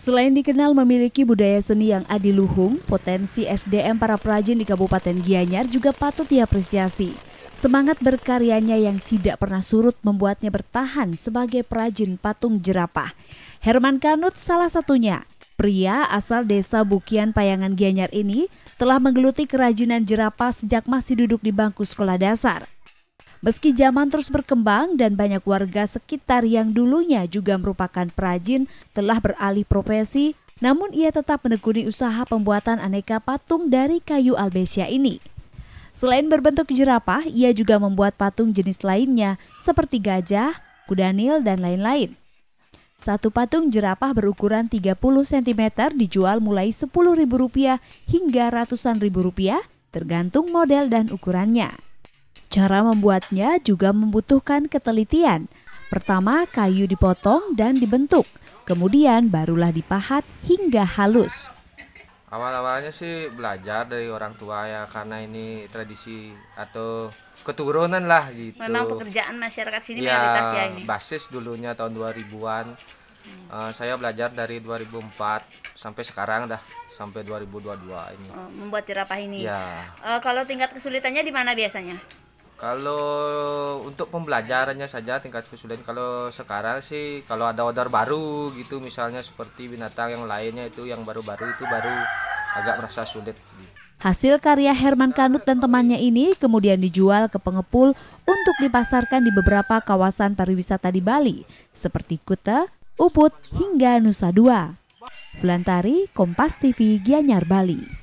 Selain dikenal memiliki budaya seni yang adiluhung, potensi SDM para perajin di Kabupaten Gianyar juga patut diapresiasi. Semangat berkaryanya yang tidak pernah surut membuatnya bertahan sebagai perajin patung jerapah. Herman Kanut salah satunya. Pria asal desa Bukian Payangan Gianyar ini telah menggeluti kerajinan jerapah sejak masih duduk di bangku sekolah dasar. Meski zaman terus berkembang dan banyak warga sekitar yang dulunya juga merupakan perajin telah beralih profesi, namun ia tetap menekuni usaha pembuatan aneka patung dari kayu albesia ini. Selain berbentuk jerapah, ia juga membuat patung jenis lainnya seperti gajah, kudanil, dan lain-lain. Satu patung jerapah berukuran 30 cm dijual mulai Rp10.000 hingga ratusan ribu rupiah, tergantung model dan ukurannya. Cara membuatnya juga membutuhkan ketelitian. Pertama, kayu dipotong dan dibentuk. Kemudian barulah dipahat hingga halus. Awal-awalnya sih belajar dari orang tua ya karena ini tradisi atau keturunan lah gitu. Memang pekerjaan masyarakat sini ya, mayoritas ya ini. Basis dulunya tahun 2000-an. Hmm. Uh, saya belajar dari 2004 sampai sekarang dah sampai 2022 ini. Oh, membuat tirapah ini. Ya. Uh, kalau tingkat kesulitannya di mana biasanya? Kalau untuk pembelajarannya saja tingkat kesulitan kalau sekarang sih kalau ada order baru gitu misalnya seperti binatang yang lainnya itu yang baru-baru itu baru agak merasa sulit. Gitu. Hasil karya Herman Kanut dan temannya ini kemudian dijual ke pengepul untuk dipasarkan di beberapa kawasan pariwisata di Bali seperti Kuta, Ubud hingga Nusa Dua. Belantari, Kompas TV, Gianyar, Bali.